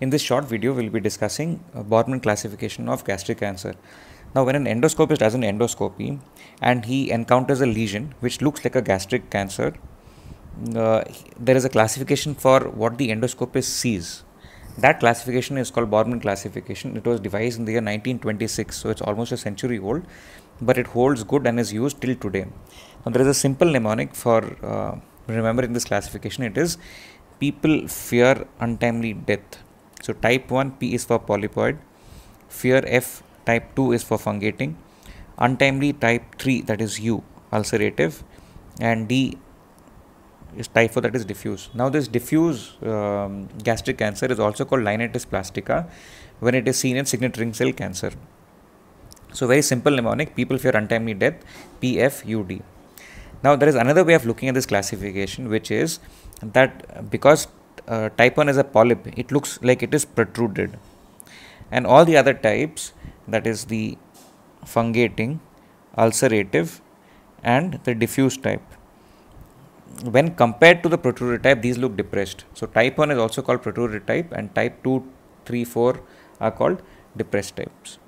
In this short video, we'll be discussing uh, Borman classification of gastric cancer. Now, when an endoscopist does an endoscopy and he encounters a lesion which looks like a gastric cancer, mm, uh, there is a classification for what the endoscopist sees. That classification is called Borman classification. It was devised in the year 1926, so it's almost a century old, but it holds good and is used till today. Now, there is a simple mnemonic for uh, remembering this classification. It is people fear untimely death so type 1 P is for polypoid, fear F type 2 is for fungating, untimely type 3 that is U ulcerative and D is typho that is diffuse. Now this diffuse um, gastric cancer is also called linitis plastica when it is seen in signet ring cell cancer. So very simple mnemonic, people fear untimely death, PFUD. Now there is another way of looking at this classification which is that because uh, type 1 is a polyp it looks like it is protruded and all the other types that is the fungating ulcerative and the diffuse type when compared to the protruded type these look depressed so type 1 is also called protruded type and type 2 3 4 are called depressed types